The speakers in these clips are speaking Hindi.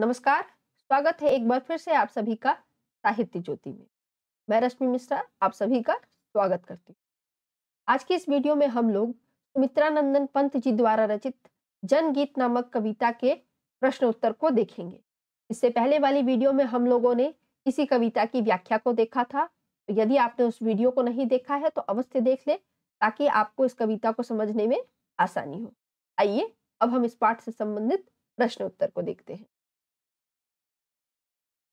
नमस्कार स्वागत है एक बार फिर से आप सभी का साहित्य ज्योति में मैं रश्मि मिश्रा आप सभी का स्वागत करती हूँ आज की इस वीडियो में हम लोग सुमित्रानंदन पंत जी द्वारा रचित जनगीत नामक कविता के प्रश्न उत्तर को देखेंगे इससे पहले वाली वीडियो में हम लोगों ने इसी कविता की व्याख्या को देखा था तो यदि आपने उस वीडियो को नहीं देखा है तो अवश्य देख ले ताकि आपको इस कविता को समझने में आसानी हो आइए अब हम इस पाठ से संबंधित प्रश्न उत्तर को देखते हैं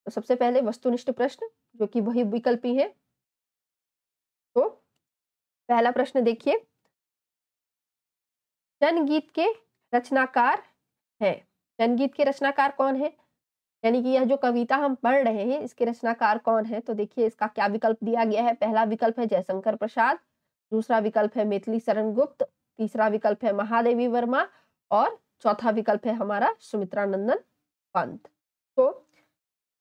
तो सबसे पहले वस्तुनिष्ठ प्रश्न जो कि वही विकल्पी है तो पहला प्रश्न देखिए जनगीत के रचनाकार हैं जनगीत के रचनाकार कौन है यानी कि यह जो कविता हम पढ़ रहे हैं इसके रचनाकार कौन है तो देखिए इसका क्या विकल्प दिया गया है पहला विकल्प है जयशंकर प्रसाद दूसरा विकल्प है मिथिली शरण गुप्त तीसरा विकल्प है महादेवी वर्मा और चौथा विकल्प है हमारा सुमित्रा नंदन पंत तो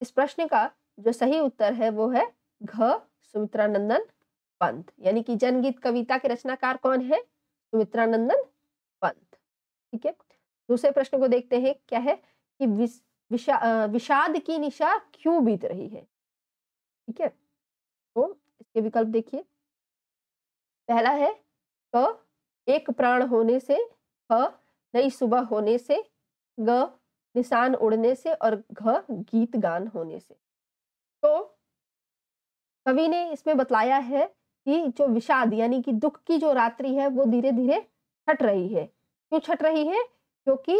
इस प्रश्न का जो सही उत्तर है वो है घ सुमित्रानंदन पंत यानी कि जनगीत कविता के रचनाकार कौन है सुमित्रानंदन पंत ठीक है दूसरे प्रश्न को देखते हैं क्या है कि विश, विषाद की निशा क्यों बीत रही है ठीक है तो इसके विकल्प देखिए पहला है क एक प्राण होने से ह नई सुबह होने से ग निशान उड़ने से और घ गीत गान होने से तो कवि ने इसमें बतलाया है कि जो विषाद यानी कि दुख की जो रात्रि है वो धीरे धीरे छट रही है क्यों छट रही है क्योंकि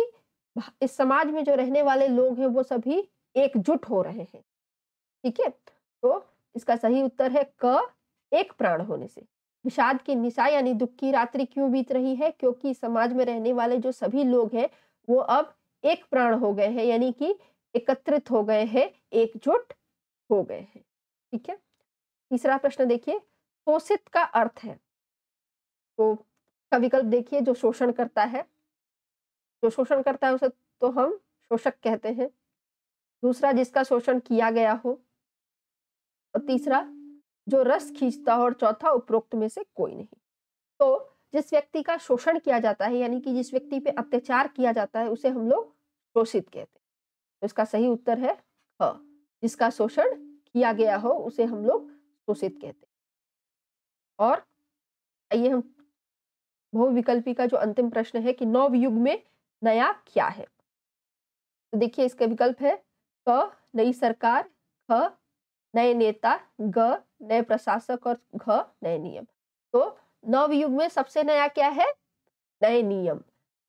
इस समाज में जो रहने वाले लोग हैं वो सभी एकजुट हो रहे हैं ठीक है तो इसका सही उत्तर है क एक प्राण होने से विषाद की निशा यानी दुख की रात्रि क्यों बीत रही है क्योंकि समाज में रहने वाले जो सभी लोग हैं वो अब एक प्राण हो गए हैं यानी कि एकत्रित हो गए हैं एकजुट हो गए हैं ठीक है तीसरा प्रश्न देखिए शोषित का अर्थ है तो का विकल्प देखिए जो शोषण करता है जो शोषण करता है उसे तो हम शोषक कहते हैं दूसरा जिसका शोषण किया गया हो और तीसरा जो रस खींचता हो और चौथा उपरोक्त में से कोई नहीं तो जिस व्यक्ति का शोषण किया जाता है यानी कि जिस व्यक्ति पे अत्याचार किया जाता है उसे हम लोग शोषित कहते हैं तो इसका सही उत्तर है ख जिसका शोषण किया गया हो उसे हम लोग शोषित कहते हैं और आइए हम बहुविकल्पी का जो अंतिम प्रश्न है कि नव युग में नया क्या है तो देखिए इसके विकल्प है क नई सरकार ख नए नेता ग नए प्रशासक और घ नए नियम तो नव युग में सबसे नया क्या है नए नियम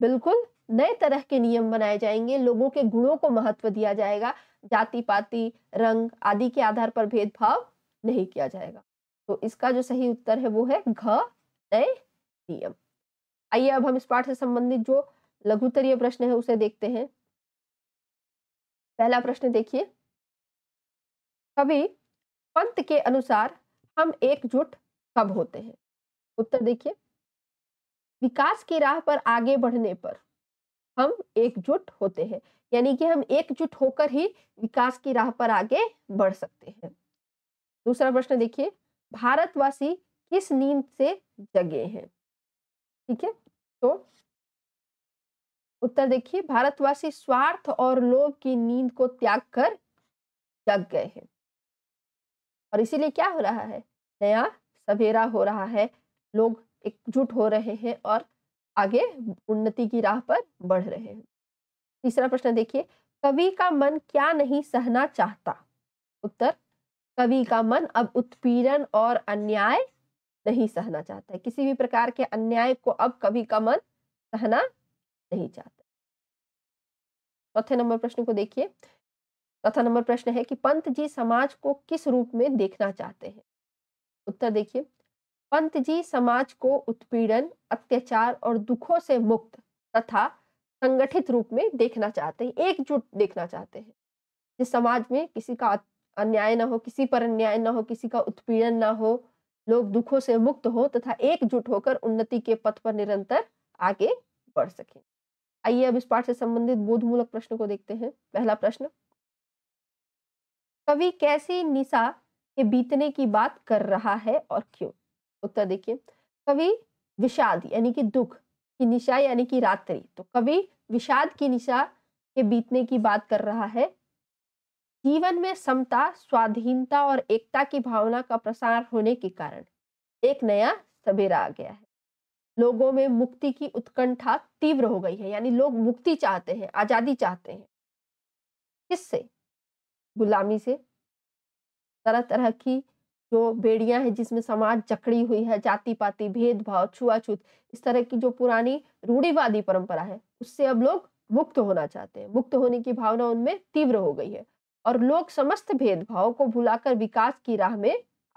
बिल्कुल नए तरह के नियम बनाए जाएंगे लोगों के गुणों को महत्व दिया जाएगा जाति पाति रंग आदि के आधार पर भेदभाव नहीं किया जाएगा तो इसका जो सही उत्तर है वो है घ नए नियम आइए अब हम इस पाठ से संबंधित जो लघुतरीय प्रश्न है उसे देखते हैं पहला प्रश्न देखिए कभी पंत के अनुसार हम एकजुट कब होते हैं उत्तर देखिए विकास की राह पर आगे बढ़ने पर हम एकजुट होते हैं यानी कि हम एकजुट होकर ही विकास की राह पर आगे बढ़ सकते हैं दूसरा प्रश्न देखिए भारतवासी किस नींद से जगे हैं ठीक है तो उत्तर देखिए भारतवासी स्वार्थ और लोभ की नींद को त्याग कर जग गए हैं और इसीलिए क्या हो रहा है नया सवेरा हो रहा है लोग एकजुट हो रहे हैं और आगे उन्नति की राह पर बढ़ रहे हैं तीसरा प्रश्न देखिए कवि का मन क्या नहीं सहना चाहता उत्तर कवि का मन अब उत्पीड़न और अन्याय नहीं सहना चाहता है किसी भी प्रकार के अन्याय को अब कवि का मन सहना नहीं चाहता चौथे नंबर प्रश्न को देखिए चौथा नंबर प्रश्न है कि पंत जी समाज को किस रूप में देखना चाहते हैं उत्तर देखिए पंत जी समाज को उत्पीड़न अत्याचार और दुखों से मुक्त तथा संगठित रूप में देखना चाहते हैं एकजुट देखना चाहते हैं जिस समाज में किसी का अन्याय ना हो किसी पर अन्याय ना हो किसी का उत्पीड़न ना हो लोग दुखों से मुक्त हो तथा एकजुट होकर उन्नति के पथ पर निरंतर आगे बढ़ सके आइए अब इस पाठ से संबंधित बोधमूलक प्रश्न को देखते हैं पहला प्रश्न कवि कैसी निशा के बीतने की बात कर रहा है और क्यों उत्तर देखिए कवि विषाद यानी कि दुख की निशा यानी कि रात्रि तो कवि विषाद की निशा के बीतने की बात कर रहा है जीवन में समता स्वाधीनता और एकता की भावना का प्रसार होने के कारण एक नया सवेरा आ गया है लोगों में मुक्ति की उत्कंठा तीव्र हो गई है यानी लोग मुक्ति चाहते हैं आजादी चाहते हैं किससे गुलामी से तरह तरह की जो बेड़ियां हैं जिसमें समाज जकड़ी हुई है जाति पाति भेदभाव छुआछूत इस तरह की जो पुरानी रूढ़ीवादी परंपरा है उससे अब लोग मुक्त होना चाहते हैं मुक्त होने की भावना उनमें तीव्र हो गई है और लोग समस्त भेदभाव को भुलाकर विकास की राह में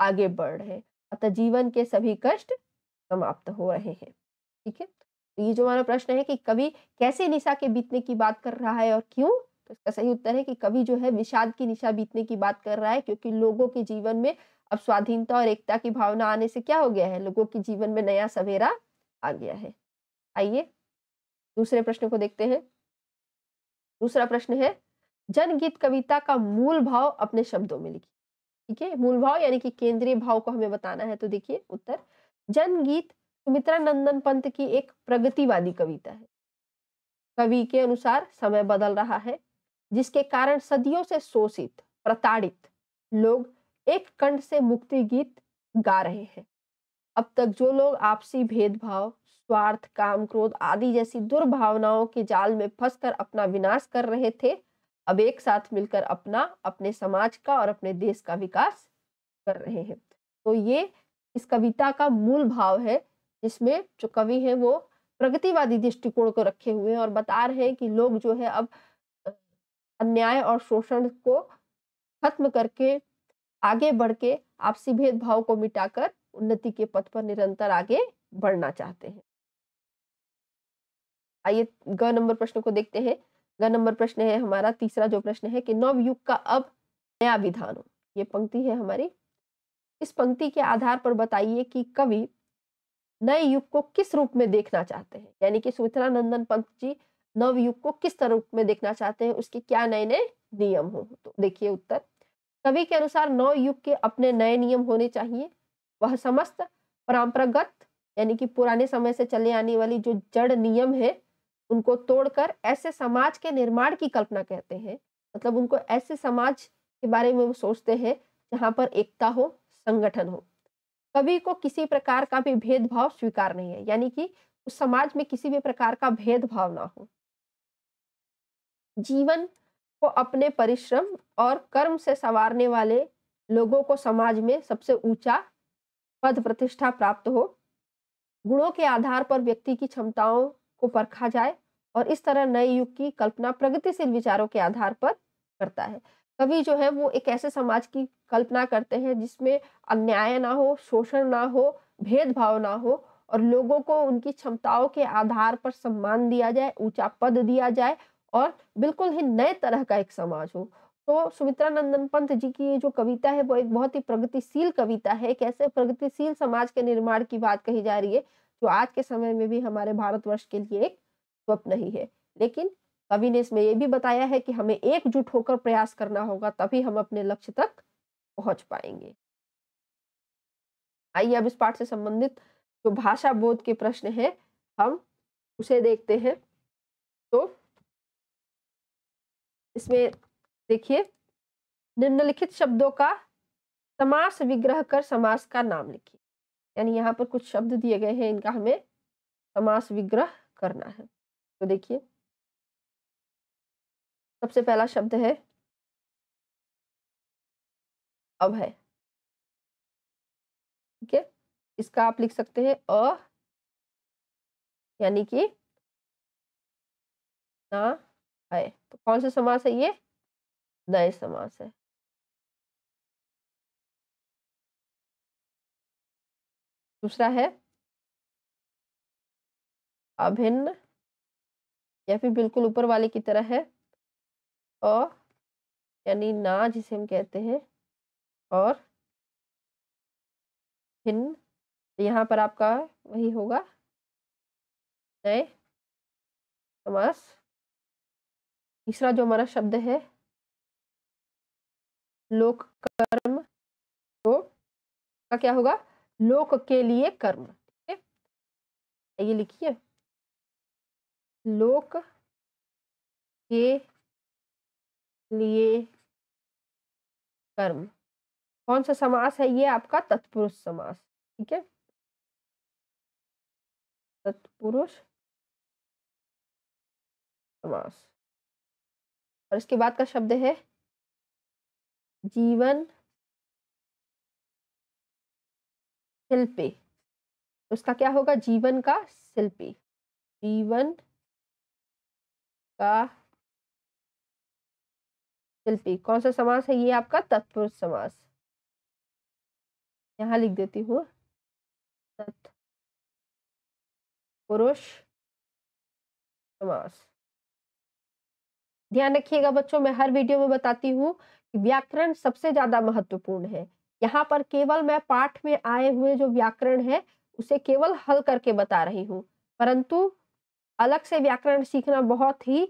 आगे बढ़ रहे हैं अतः जीवन के सभी कष्ट समाप्त हो रहे हैं ठीक है तो ये जो हमारा प्रश्न है कि कवि कैसे निशा के बीतने की बात कर रहा है और क्यों तो इसका सही उत्तर है कि कवि जो है विषाद की निशा बीतने की बात कर रहा है क्योंकि लोगों के जीवन में अब स्वाधीनता और एकता की भावना आने से क्या हो गया है लोगों के जीवन में नया सवेरा आ गया है आइए दूसरे प्रश्न को देखते हैं दूसरा प्रश्न है जनगीत कविता का मूल भाव अपने शब्दों में लिखिए ठीक है मूल भाव यानी कि केंद्रीय भाव को हमें बताना है तो देखिए उत्तर जनगीत सुमित्रा नंदन पंत की एक प्रगतिवादी कविता है कवि के अनुसार समय बदल रहा है जिसके कारण सदियों से शोषित प्रताड़ित लोग एक कंठ से मुक्ति गीत गा रहे हैं अब तक जो लोग आपसी भेदभाव स्वार्थ काम क्रोध आदि जैसी दुर्भावनाओं के जाल में फंसकर अपना विनाश कर रहे थे अब एक साथ मिलकर अपना अपने समाज का और अपने देश का विकास कर रहे हैं तो ये इस कविता का मूल भाव है जिसमें जो कवि है वो प्रगतिवादी दृष्टिकोण को रखे हुए हैं और बता रहे हैं कि लोग जो है अब अन्याय और शोषण को खत्म करके आगे बढ़ के आपसी भेदभाव को मिटाकर उन्नति के पथ पर निरंतर आगे बढ़ना चाहते हैं आइए ग नंबर प्रश्न को देखते हैं ग नंबर प्रश्न है हमारा तीसरा जो प्रश्न है कि नवयुग का अब नया विधान हो ये पंक्ति है हमारी इस पंक्ति के आधार पर बताइए कि कवि नए युग को किस रूप में देखना चाहते हैं यानी कि सुमित्रा नंदन पंत जी नवयुग को किस तरह में देखना चाहते हैं उसके क्या नए नए नियम हो तो देखिए उत्तर कवि के अनुसार नवयुग युग के अपने नए नियम होने चाहिए वह समस्त परंपरागत यानी कि पुराने समय से चले आने वाली जो जड़ नियम है उनको तोड़कर ऐसे समाज के निर्माण की कल्पना कहते हैं मतलब उनको ऐसे समाज के बारे में वो सोचते हैं जहाँ पर एकता हो संगठन हो कवि को किसी प्रकार का भी भेदभाव स्वीकार नहीं है यानी कि उस समाज में किसी भी प्रकार का भेदभाव ना हो जीवन को अपने परिश्रम और कर्म से संवारने वाले लोगों को समाज में सबसे ऊंचा पद प्रतिष्ठा प्राप्त हो गुणों के आधार पर व्यक्ति की क्षमताओं को परखा जाए और इस तरह नए युग की कल्पना प्रगतिशील विचारों के आधार पर करता है कवि जो है वो एक ऐसे समाज की कल्पना करते हैं जिसमें अन्याय ना हो शोषण ना हो भेदभाव ना हो और लोगों को उनकी क्षमताओं के आधार पर सम्मान दिया जाए ऊंचा पद दिया जाए और बिल्कुल ही नए तरह का एक समाज हो तो सुमित्रा नंदन पंत जी की ये जो कविता है वो एक बहुत ही प्रगतिशील कविता है एक ऐसे प्रगतिशील समाज के निर्माण की बात कही जा रही है जो आज के समय में भी हमारे भारतवर्ष के लिए एक स्वप्न ही है लेकिन कवि ने इसमें यह भी बताया है कि हमें एकजुट होकर प्रयास करना होगा तभी हम अपने लक्ष्य तक पहुंच पाएंगे आइए अब इस पाठ से संबंधित जो भाषा बोध के प्रश्न है हम उसे देखते हैं तो इसमें देखिए निम्नलिखित शब्दों का समास विग्रह कर समास का नाम लिखिए यानी यहाँ पर कुछ शब्द दिए गए हैं इनका हमें समास विग्रह करना है तो देखिए सबसे पहला शब्द है अभय ठीक है इसका आप लिख सकते हैं अ यानी कि ना है तो कौन सा समास है ये नए समास है दूसरा है अभिन्न या फिर बिल्कुल ऊपर वाले की तरह है और यानी ना जिसे हम कहते हैं और भिन्न तो यहाँ पर आपका वही होगा नए समास तीसरा जो हमारा शब्द है लोक कर्म तो का क्या होगा लोक के लिए कर्म ठीक है तो ये लिखिए लोक के लिए कर्म कौन सा समास है ये आपका तत्पुरुष समास ठीक है तत्पुरुष समास और इसके बाद का शब्द है जीवन शिल्पी उसका तो क्या होगा जीवन का शिल्पी जीवन का शिल्पी कौन सा समास है ये आपका तत्पुरुष समास यहाँ लिख देती हूँ तत्पुरुष समास ध्यान रखिएगा बच्चों मैं हर वीडियो में बताती हूँ कि व्याकरण सबसे ज्यादा महत्वपूर्ण है यहाँ पर केवल मैं पाठ में आए हुए जो व्याकरण है उसे केवल हल करके बता रही हूँ परंतु अलग से व्याकरण सीखना बहुत ही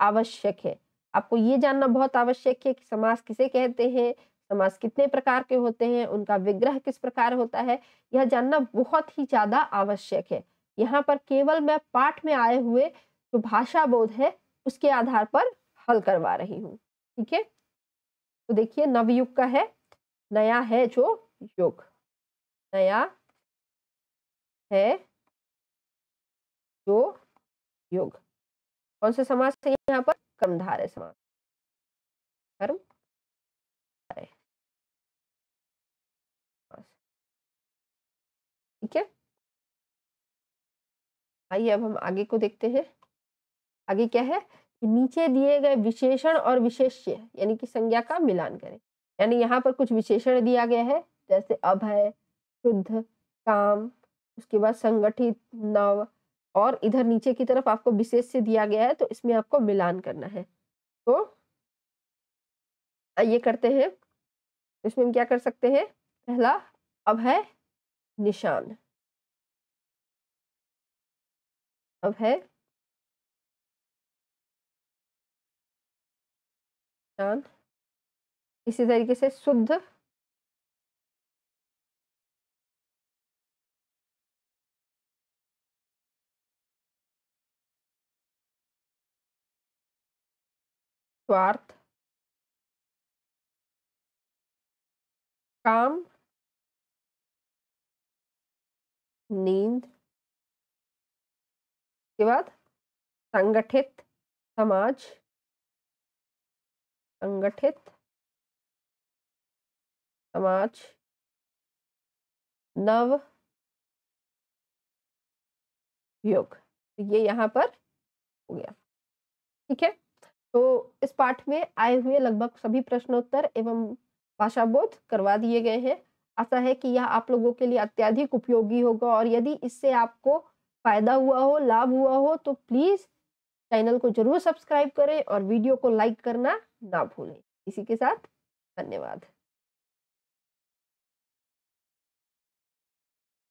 आवश्यक है आपको ये जानना बहुत आवश्यक है कि समाज किसे कहते हैं समाज कितने प्रकार के होते हैं उनका विग्रह किस प्रकार होता है यह जानना बहुत ही ज्यादा आवश्यक है यहाँ पर केवल मैं पाठ में आए हुए जो भाषा बोध है उसके आधार पर हल करवा रही हूँ ठीक है तो देखिए नवयुग का है नया है जो युग नया है जो युग कौन से समाज से यहाँ पर कर्मधारय समाज कर्म ठीक है आइए अब हम आगे को देखते हैं आगे क्या है नीचे दिए गए विशेषण और विशेष्य यानी कि संज्ञा का मिलान करें यानी यहाँ पर कुछ विशेषण दिया गया है जैसे अभय शुद्ध काम उसके बाद संगठित नव और इधर नीचे की तरफ आपको विशेष से दिया गया है तो इसमें आपको मिलान करना है तो ये करते हैं तो इसमें हम क्या कर सकते हैं पहला अभय निशान अभय चांद इसी तरीके से शुद्ध स्वार्थ काम नींद के बाद संगठित समाज संगठित समाज नव योग तो ये यहाँ पर हो गया ठीक है तो इस पाठ में आए हुए लगभग सभी प्रश्नोत्तर एवं भाषा बोध करवा दिए गए हैं आशा है कि यह आप लोगों के लिए अत्याधिक उपयोगी होगा और यदि इससे आपको फायदा हुआ हो लाभ हुआ हो तो प्लीज चैनल को जरूर सब्सक्राइब करें और वीडियो को लाइक करना ना भूलें इसी के साथ धन्यवाद